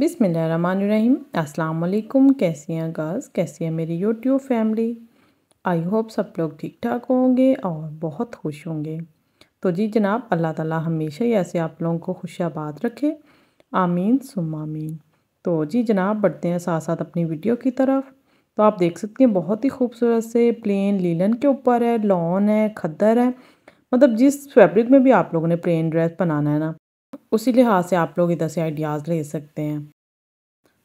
बिसमीम अस्सलाम कैसी हैं गर्ल्स कैसी है मेरी यूट्यूब फैमिली आई होप सब लोग ठीक ठाक होंगे और बहुत खुश होंगे तो जी जनाब अल्लाह ताला हमेशा ही ऐसे आप लोगों को खुशाबाद रखे आमीन सुम आमीन तो जी जनाब बढ़ते हैं साथ साथ अपनी वीडियो की तरफ तो आप देख सकते हैं बहुत ही खूबसूरत से प्लेन लीलन के ऊपर है लॉन है खद्दर है मतलब जिस फैब्रिक में भी आप लोगों ने प्लेन ड्रेस बनाना है ना उसी लिहाज से आप लोग इधर से आइडियाज़ ले सकते हैं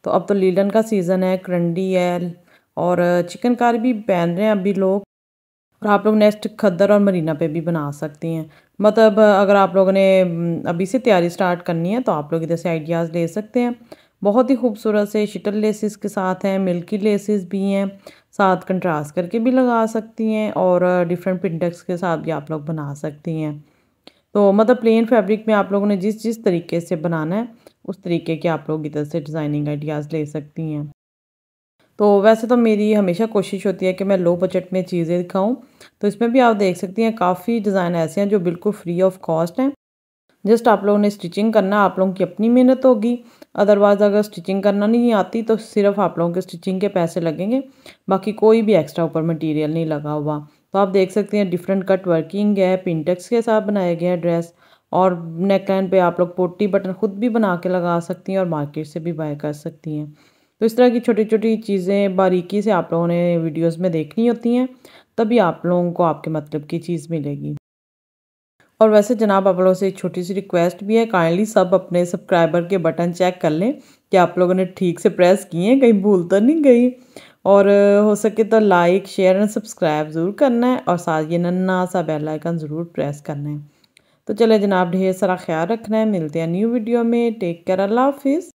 तो अब तो लीलन का सीज़न है करंडी है और चिकनकारी भी पहन रहे हैं अभी लोग और आप लोग नेक्स्ट खद्दर और मरीना पे भी बना सकती हैं मतलब अगर आप लोगों ने हम्म, अभी से तैयारी स्टार्ट करनी है तो आप लोग इधर से आइडियाज़ ले सकते हैं बहुत ही खूबसूरत से शिटल लेसिस के साथ हैं मिल्की लेसिस भी हैं साथ कंट्रास्ट करके भी लगा सकती हैं और डिफरेंट पिंडेक्स के साथ भी आप लोग बना सकती हैं तो मतलब प्लेन फैब्रिक में आप लोगों ने जिस जिस तरीके से बनाना है उस तरीके के आप लोग इधर से डिज़ाइनिंग आइडियाज़ ले सकती हैं तो वैसे तो मेरी हमेशा कोशिश होती है कि मैं लो बजट में चीज़ें दिखाऊँ तो इसमें भी आप देख सकती हैं काफ़ी डिज़ाइन ऐसे हैं जो बिल्कुल फ्री ऑफ कॉस्ट हैं जस्ट आप लोगों ने स्टिचिंग करना आप लोगों की अपनी मेहनत होगी अदरवाइज़ अगर स्टिचिंग करना नहीं आती तो सिर्फ आप लोगों के स्टिचिंग के पैसे लगेंगे बाकी कोई भी एक्स्ट्रा ऊपर मटेरियल नहीं लगा हुआ तो आप देख सकते हैं डिफरेंट कट वर्किंग है पिंटेक्स के साथ बनाया गया है ड्रेस और नेक पे आप लोग पोटी बटन खुद भी बना के लगा सकती हैं और मार्केट से भी बाय कर सकती हैं तो इस तरह की छोटी छोटी चीज़ें बारीकी से आप लोगों ने वीडियोज़ में देखनी होती हैं तभी आप लोगों को आपके मतलब की चीज़ मिलेगी और वैसे जनाब आप लोगों से एक छोटी सी रिक्वेस्ट भी है काइंडली सब अपने सब्सक्राइबर के बटन चेक कर लें कि आप लोगों ने ठीक से प्रेस किए हैं कहीं भूल तो नहीं गई और हो सके तो लाइक शेयर एंड सब्सक्राइब ज़रूर करना है और साथ ये नन्ना सा बेल आइकन ज़रूर प्रेस करना है तो चले जनाब ढेर सारा ख्याल रखना है मिलते हैं न्यू वीडियो में टेक केयर अल्लाह हाफिज़